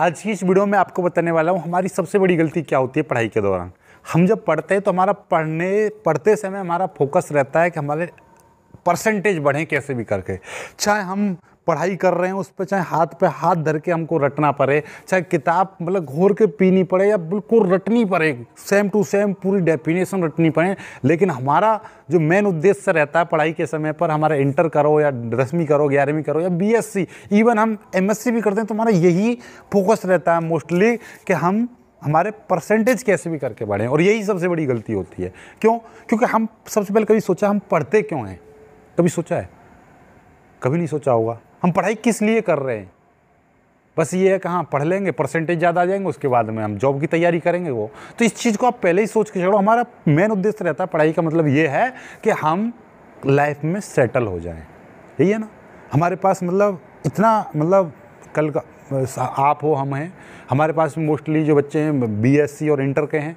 आज की इस वीडियो में आपको बताने वाला हूँ हमारी सबसे बड़ी गलती क्या होती है पढ़ाई के दौरान हम जब पढ़ते हैं तो हमारा पढ़ने पढ़ते समय हमारा फोकस रहता है कि हमारे परसेंटेज बढ़ें कैसे भी करके चाहे हम पढ़ाई कर रहे हैं उस पर चाहे हाथ पे हाथ धर के हमको रटना पड़े चाहे किताब मतलब घोर के पीनी पड़े या बिल्कुल रटनी पड़े सेम टू सेम पूरी डेफिनेशन रटनी पड़े लेकिन हमारा जो मेन उद्देश्य रहता है पढ़ाई के समय पर हमारा इंटर करो या दसवीं करो ग्यारहवीं करो या बीएससी इवन हम एमएससी भी करते हैं तो हमारा यही फोकस रहता है मोस्टली कि हम हमारे परसेंटेज कैसे भी करके बढ़ें और यही सबसे बड़ी गलती होती है क्यों क्योंकि हम सबसे पहले कभी सोचा हम पढ़ते क्यों हैं कभी सोचा है कभी नहीं सोचा होगा हम पढ़ाई किस लिए कर रहे हैं बस ये है कि हाँ पढ़ लेंगे परसेंटेज ज़्यादा आ जाएंगे उसके बाद में हम जॉब की तैयारी करेंगे वो तो इस चीज़ को आप पहले ही सोच के चलो हमारा मेन उद्देश्य रहता है पढ़ाई का मतलब ये है कि हम लाइफ में सेटल हो जाएं यही है ना हमारे पास मतलब इतना मतलब कल का आप हो हम हैं हमारे पास मोस्टली जो बच्चे हैं बी और इंटर के हैं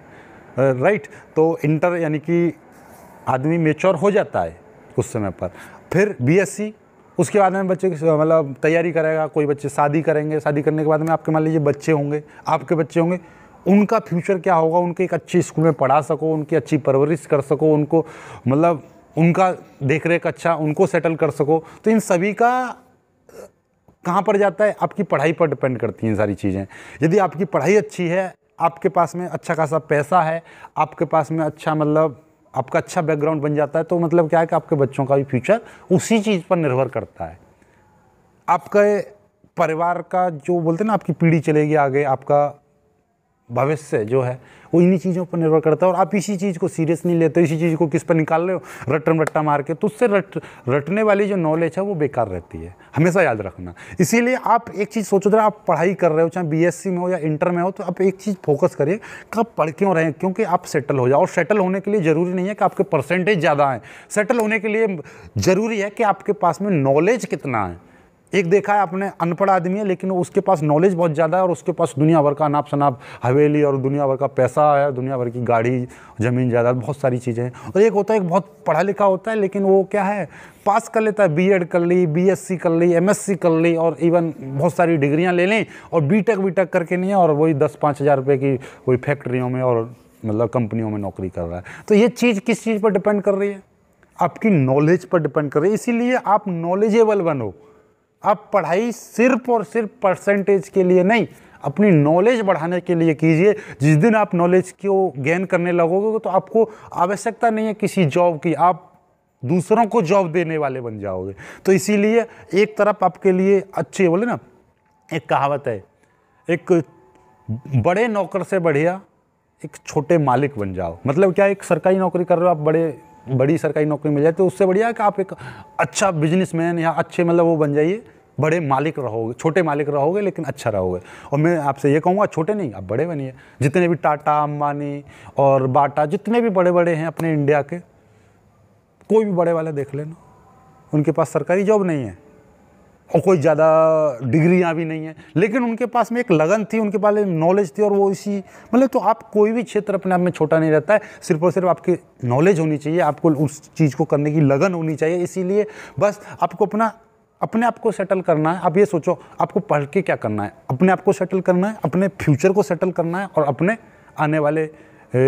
राइट तो इंटर यानी कि आदमी मेच्योर हो जाता है उस समय पर फिर बी उसके बाद में बच्चे मतलब तैयारी करेगा कोई बच्चे शादी करेंगे शादी करने के बाद में आपके मान लीजिए बच्चे होंगे आपके बच्चे होंगे उनका फ्यूचर क्या होगा उनके एक अच्छे स्कूल में पढ़ा सको उनकी अच्छी परवरिश कर सको उनको मतलब उनका देख रेख अच्छा उनको सेटल कर सको तो इन सभी का कहाँ पर जाता है आपकी पढ़ाई पर डिपेंड करती हैं सारी चीज़ें यदि आपकी पढ़ाई अच्छी है आपके पास में अच्छा खासा पैसा है आपके पास में अच्छा मतलब आपका अच्छा बैकग्राउंड बन जाता है तो मतलब क्या है कि आपके बच्चों का भी फ्यूचर उसी चीज़ पर निर्भर करता है आपके परिवार का जो बोलते हैं ना आपकी पीढ़ी चलेगी आगे आपका भविष्य जो है वो इन्हीं चीज़ों पर निर्भर करता है और आप इसी चीज़ को सीरियस नहीं लेते इसी चीज़ को किस पर निकाल रहे हो रटन रट्टा मार के तो उससे रट रटने वाली जो नॉलेज है वो बेकार रहती है हमेशा याद रखना इसीलिए आप एक चीज़ सोचो जरा आप पढ़ाई कर रहे हो चाहे बीएससी में हो या इंटर में हो तो आप एक चीज़ फोकस करिए कि आप पढ़ क्यों रहें क्योंकि आप सेटल हो जाओ और सेटल होने के लिए ज़रूरी नहीं है कि आपके परसेंटेज ज़्यादा आए सेटल होने के लिए ज़रूरी है कि आपके पास में नॉलेज कितना है एक देखा है आपने अनपढ़ आदमी है लेकिन उसके पास नॉलेज बहुत ज़्यादा है और उसके पास दुनिया भर का अनाप शनाप हवेली और दुनिया भर का पैसा है दुनिया भर की गाड़ी ज़मीन जायदाद बहुत सारी चीज़ें हैं और एक होता है एक बहुत पढ़ा लिखा होता है लेकिन वो क्या है पास कर लेता है बी कर ली बी कर ली एम कर ली और इवन बहुत सारी डिग्रियाँ ले लें और बी टेक करके नहीं और वही दस पाँच हज़ार रुपये की कोई फैक्ट्रियों में और मतलब कंपनियों में नौकरी कर रहा है तो ये चीज़ किस चीज़ पर डिपेंड कर रही है आपकी नॉलेज पर डिपेंड कर रही है इसीलिए आप नॉलेजेबल बनो आप पढ़ाई सिर्फ और सिर्फ परसेंटेज के लिए नहीं अपनी नॉलेज बढ़ाने के लिए कीजिए जिस दिन आप नॉलेज को गेन करने लगोगे तो आपको आवश्यकता नहीं है किसी जॉब की आप दूसरों को जॉब देने वाले बन जाओगे तो इसीलिए एक तरफ आपके लिए अच्छे बोले ना एक कहावत है एक बड़े नौकर से बढ़िया एक छोटे मालिक बन जाओ मतलब क्या एक सरकारी नौकरी कर रहे हो आप बड़े बड़ी सरकारी नौकरी मिल जाए तो उससे बढ़िया है कि आप एक अच्छा बिजनेसमैन या अच्छे मतलब वो बन जाइए बड़े मालिक रहोगे छोटे मालिक रहोगे लेकिन अच्छा रहोगे और मैं आपसे ये कहूँगा छोटे नहीं आप बड़े बनिए जितने भी टाटा अम्बानी और बाटा जितने भी बड़े बड़े हैं अपने इंडिया के कोई भी बड़े वाले देख लेना उनके पास सरकारी जॉब नहीं है और कोई ज़्यादा डिग्रियाँ भी नहीं हैं लेकिन उनके पास में एक लगन थी उनके पास नॉलेज थी और वो इसी मतलब तो आप कोई भी क्षेत्र अपने आप में छोटा नहीं रहता है सिर्फ और सिर्फ आपकी नॉलेज होनी चाहिए आपको उस चीज़ को करने की लगन होनी चाहिए इसीलिए बस आपको अपना अपने आप को सेटल करना है आप ये सोचो आपको पढ़ के क्या करना है अपने आप को सेटल करना है अपने फ्यूचर को सेटल करना है और अपने आने वाले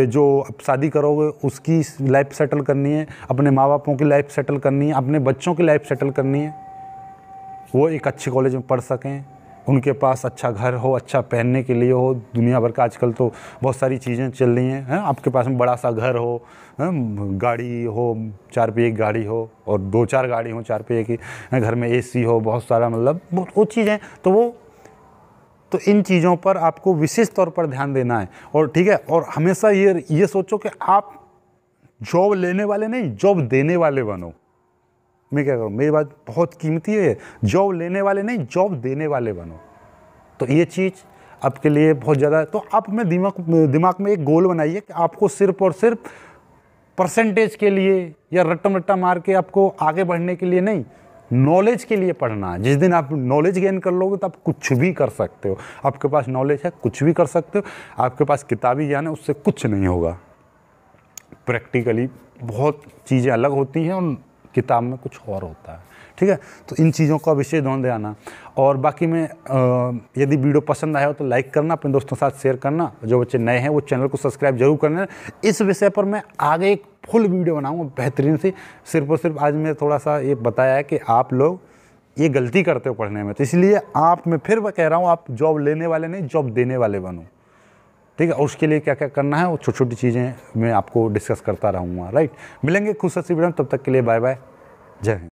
जो आप शादी करोगे उसकी लाइफ सेटल करनी है अपने माँ बापों की लाइफ सेटल करनी है अपने बच्चों की लाइफ सेटल करनी है वो एक अच्छे कॉलेज में पढ़ सकें उनके पास अच्छा घर हो अच्छा पहनने के लिए हो दुनिया भर का आजकल तो बहुत सारी चीज़ें चल रही हैं है? आपके पास में बड़ा सा घर हो है? गाड़ी हो चार पे एक गाड़ी हो और दो चार गाड़ी हो चार पे एक ही घर में एसी हो बहुत सारा मतलब बहुत वो चीज़ें तो वो तो इन चीज़ों पर आपको विशेष तौर पर ध्यान देना है और ठीक है और हमेशा ये ये सोचो कि आप जॉब लेने वाले नहीं जॉब देने वाले बनो मैं क्या करूँ मेरी बात बहुत कीमती है जॉब लेने वाले नहीं जॉब देने वाले बनो तो ये चीज़ आपके लिए बहुत ज़्यादा तो आप में दिमाग दिमाग में एक गोल बनाइए कि आपको सिर्फ और सिर्फ परसेंटेज के लिए या रट्टा मार के आपको आगे बढ़ने के लिए नहीं नॉलेज के लिए पढ़ना है जिस दिन आप नॉलेज गेन कर लोगे तो आप कुछ भी कर सकते हो आपके पास नॉलेज है कुछ भी कर सकते हो आपके पास किताबी ज्ञान है उससे कुछ नहीं होगा प्रैक्टिकली बहुत चीज़ें अलग होती हैं और किताब में कुछ और होता है ठीक है तो इन चीज़ों का विशेष ध्यान देना और बाकी में यदि वीडियो पसंद आया हो तो लाइक करना अपने दोस्तों के साथ शेयर करना जो बच्चे नए हैं वो चैनल को सब्सक्राइब जरूर करना इस विषय पर मैं आगे एक फुल वीडियो बनाऊँगा बेहतरीन सी सिर्फ और सिर्फ आज मैं थोड़ा सा ये बताया है कि आप लोग ये गलती करते हो पढ़ने में तो इसलिए आप मैं फिर कह रहा हूँ आप जॉब लेने वाले नहीं जॉब देने वाले बनूँ ठीक है और उसके लिए क्या क्या करना है वो छोटी छोटी चीज़ें मैं आपको डिस्कस करता रहूँगा राइट मिलेंगे खुश नसीब तब तक के लिए बाय बाय जय हिंद